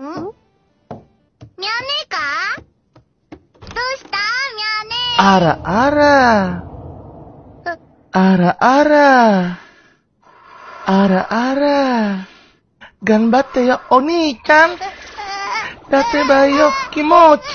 みゃねかどうしたみゃねあらあら。あらあら。あらあら。頑張ってよ、お兄ちゃん。立てばよ、気持ち。